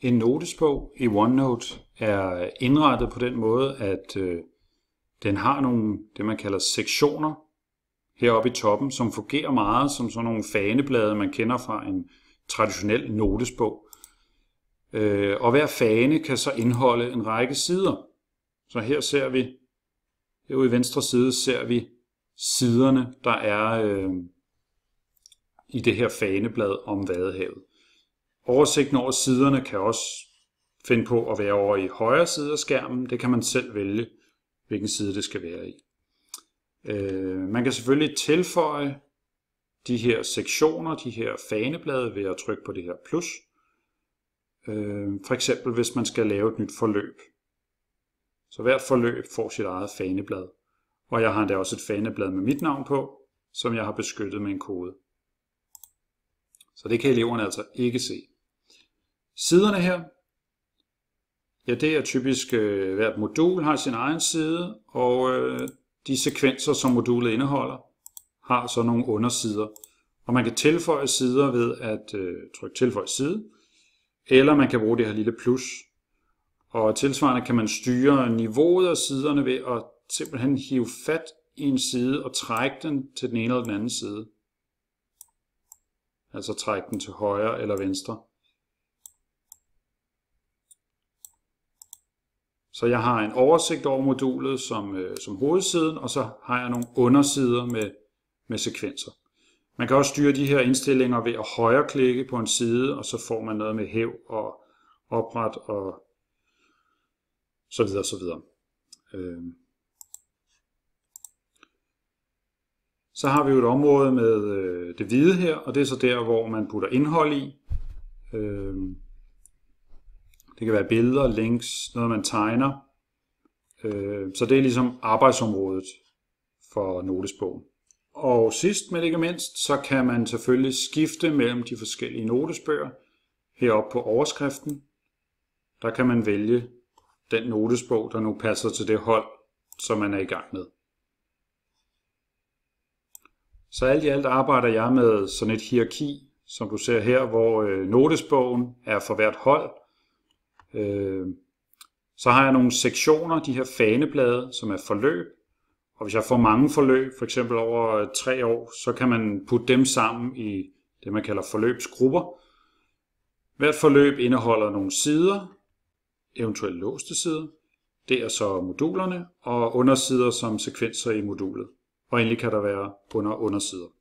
En notesbog i OneNote er indrettet på den måde, at øh, den har nogle, det man kalder sektioner heroppe i toppen, som fungerer meget som sådan nogle faneblade, man kender fra en traditionel notesbog. Øh, og hver fane kan så indeholde en række sider. Så her ser vi, herude i venstre side ser vi siderne, der er øh, i det her faneblad om Vadehavet. Oversigten over siderne kan også finde på at være over i højre side af skærmen. Det kan man selv vælge, hvilken side det skal være i. Øh, man kan selvfølgelig tilføje de her sektioner, de her faneblade ved at trykke på det her plus. Øh, for eksempel hvis man skal lave et nyt forløb. Så hvert forløb får sit eget faneblad. Og jeg har endda også et faneblad med mit navn på, som jeg har beskyttet med en kode. Så det kan eleverne altså ikke se. Siderne her, ja det er typisk, øh, hvert modul har sin egen side, og øh, de sekvenser, som modulet indeholder, har så nogle undersider. Og man kan tilføje sider ved at øh, trykke tilføj side, eller man kan bruge det her lille plus. Og tilsvarende kan man styre niveauet af siderne ved at simpelthen hive fat i en side og trække den til den ene eller den anden side. Altså trække den til højre eller venstre. Så jeg har en oversigt over modulet som, øh, som hovedsiden, og så har jeg nogle undersider med, med sekvenser. Man kan også styre de her indstillinger ved at højreklikke på en side, og så får man noget med hæv og opret og så videre, så videre. Øh. Så har vi jo et område med øh, det hvide her, og det er så der, hvor man putter indhold i. Øh. Det kan være billeder, links, noget man tegner. Øh, så det er ligesom arbejdsområdet for notesbogen. Og sidst men ikke mindst, så kan man selvfølgelig skifte mellem de forskellige notesbøger. Heroppe på overskriften, der kan man vælge den notesbog, der nu passer til det hold, som man er i gang med. Så alt i alt arbejder jeg med sådan et hierarki, som du ser her, hvor øh, notesbogen er for hvert hold, Øh, så har jeg nogle sektioner, de her faneblade, som er forløb. Og hvis jeg får mange forløb, for eksempel over tre år, så kan man putte dem sammen i det, man kalder forløbsgrupper. Hvert forløb indeholder nogle sider, eventuelt låste sider. Det er så modulerne og undersider som sekvenser i modulet. Og endelig kan der være under undersider.